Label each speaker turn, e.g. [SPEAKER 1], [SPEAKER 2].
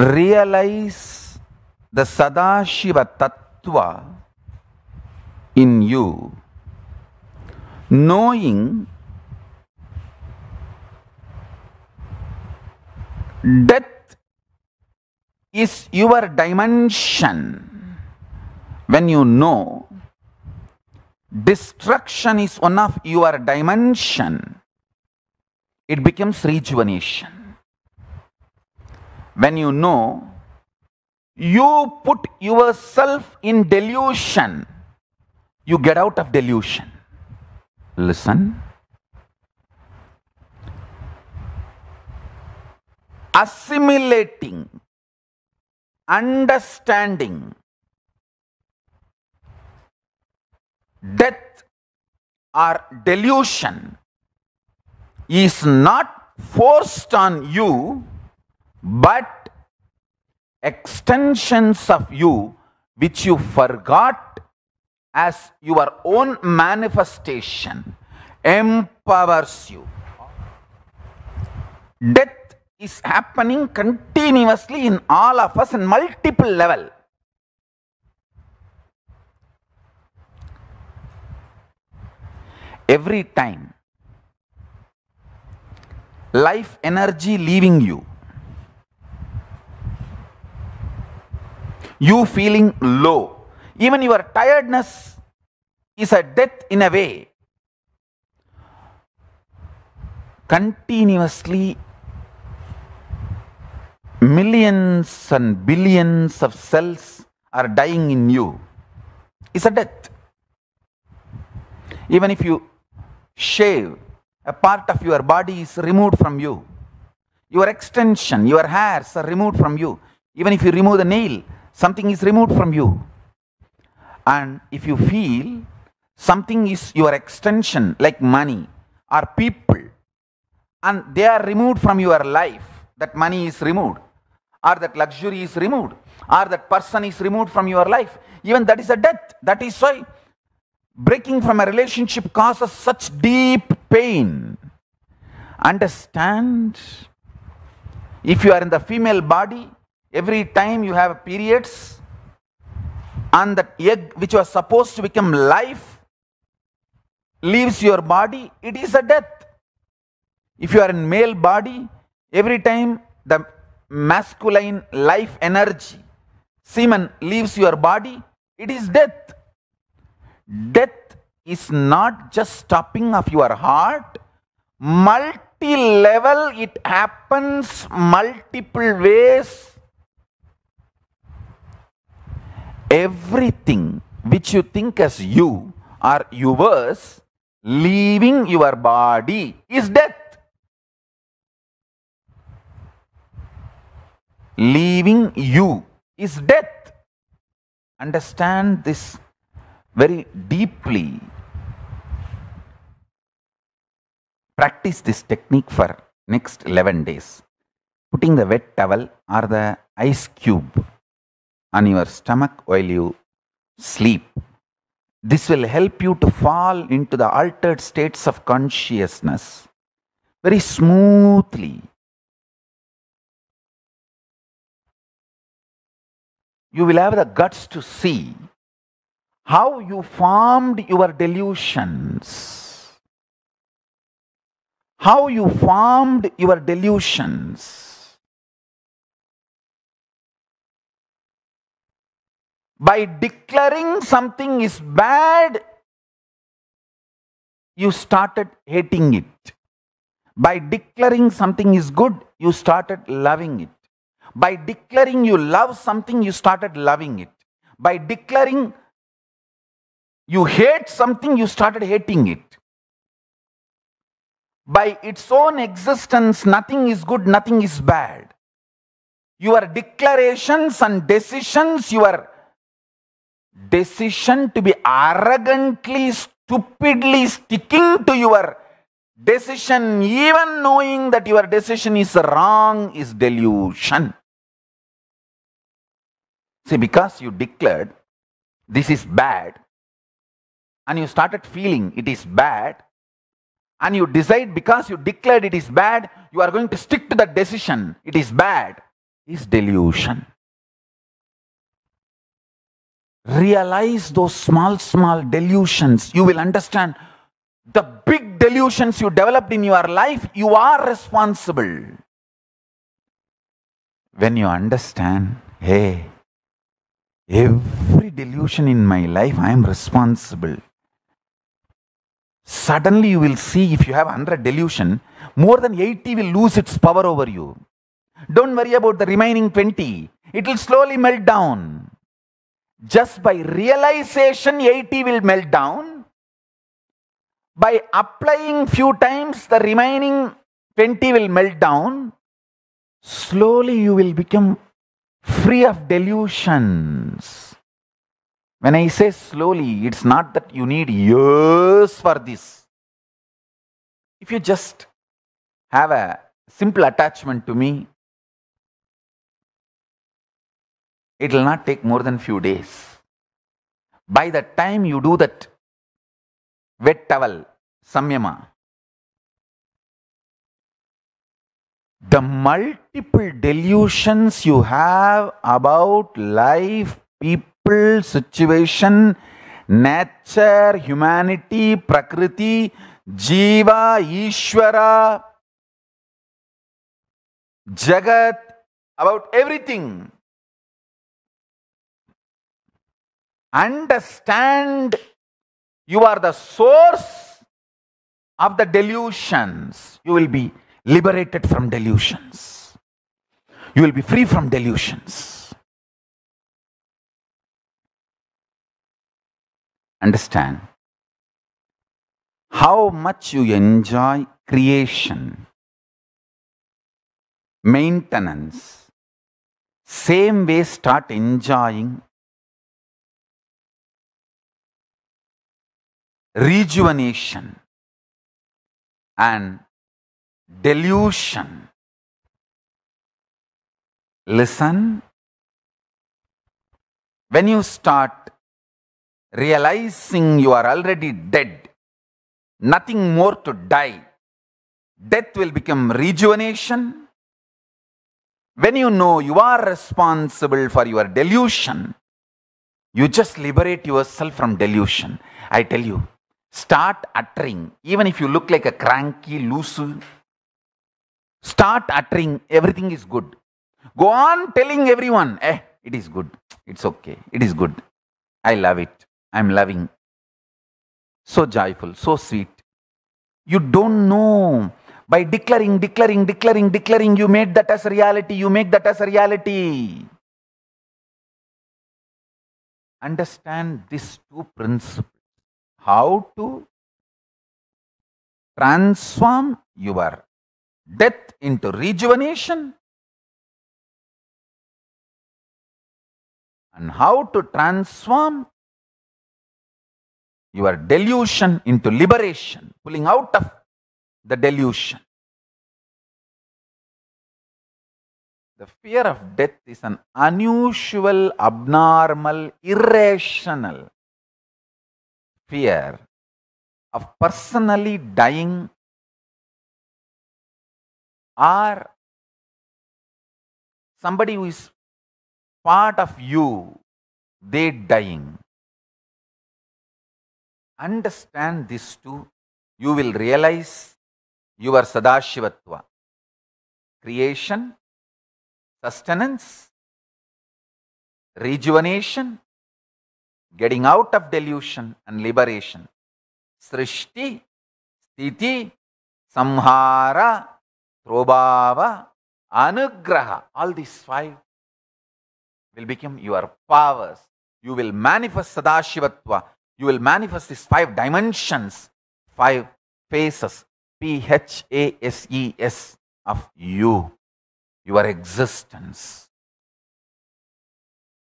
[SPEAKER 1] realize the Sadashiva Tattva in you, knowing death is your dimension. When you know destruction is one of your dimension, it becomes rejuvenation. When you know, you put yourself in delusion, you get out of delusion. Listen. Assimilating, understanding, death or delusion is not forced on you but extensions of you which you forgot as your own manifestation empowers you. Death is happening continuously in all of us in multiple level. Every time, life energy leaving you you feeling low. Even your tiredness is a death in a way. Continuously, millions and billions of cells are dying in you. It's a death. Even if you shave, a part of your body is removed from you. Your extension, your hairs are removed from you. Even if you remove the nail, something is removed from you. And if you feel something is your extension, like money or people, and they are removed from your life, that money is removed, or that luxury is removed, or that person is removed from your life, even that is a death. That is why breaking from a relationship causes such deep pain. Understand? If you are in the female body, every time you have periods and that egg which was supposed to become life leaves your body, it is a death. If you are in male body, every time the masculine life energy, semen leaves your body, it is death. Death is not just stopping of your heart, multi-level it happens multiple ways everything which you think as you are, yours leaving your body is death. Leaving you is death. Understand this very deeply. Practice this technique for next 11 days. Putting the wet towel or the ice cube on your stomach while you sleep. This will help you to fall into
[SPEAKER 2] the altered states of consciousness very smoothly. You will have the guts to see how you formed your delusions. How you formed your delusions by declaring something is bad,
[SPEAKER 1] you started hating it. By declaring something is good, you started loving it. By declaring you love something, you started loving it. By declaring you hate something, you started hating it. By its own existence, nothing is good, nothing is bad. Your declarations and decisions, your decision to be arrogantly, stupidly sticking to your decision, even knowing that your decision is wrong, is delusion. See, because you declared this is bad, and you started feeling it is bad, and you decide because you declared it is bad, you are going to stick to that decision, it is bad, is delusion realize those small, small delusions. You will understand the big delusions you developed in your life, you are responsible. When you understand, hey, every delusion in my life, I am responsible. Suddenly, you will see if you have 100 delusion, more than 80 will lose its power over you. Don't worry about the remaining 20, it will slowly melt down. Just by realization, 80 will melt down. By applying few times, the remaining 20 will melt down. Slowly you will become free of delusions. When I say slowly, it's not that you need years for
[SPEAKER 2] this. If you just have a simple attachment to me, It will not take more than few days. By the time you do that wet towel, samyama,
[SPEAKER 1] the multiple delusions you have about life, people, situation, nature, humanity,
[SPEAKER 2] prakriti, jiva, ishvara, jagat, about everything understand you are the source
[SPEAKER 1] of the delusions, you will be liberated from
[SPEAKER 2] delusions. You will be free from delusions. Understand how much you enjoy creation,
[SPEAKER 1] maintenance, same way start enjoying
[SPEAKER 2] rejuvenation and delusion. Listen,
[SPEAKER 1] when you start realizing you are already dead, nothing more to die, death will become rejuvenation. When you know you are responsible for your delusion, you just liberate yourself from delusion. I tell you, Start uttering, even if you look like a cranky, loose, start uttering, everything is good. Go on telling everyone, eh, it is good, it's okay, it is good. I love it, I'm loving. So joyful, so sweet. You don't know. By declaring, declaring, declaring, declaring, you made that as reality, you make that as reality understand these two principles how to
[SPEAKER 2] transform your death into rejuvenation and how to transform your delusion into liberation, pulling out of the delusion. The fear of death is an unusual, abnormal, irrational fear of personally dying or somebody who is part of you, they dying. Understand this too, you will realize your Sadashivatva. Creation, sustenance, rejuvenation, getting out of delusion and liberation. Srishti,
[SPEAKER 1] Sthiti, Samhara, Probhava, Anugraha, all these five will become your powers. You will manifest Sadashivatva. You will manifest these five dimensions,
[SPEAKER 2] five faces, P H A S E S of you, your existence.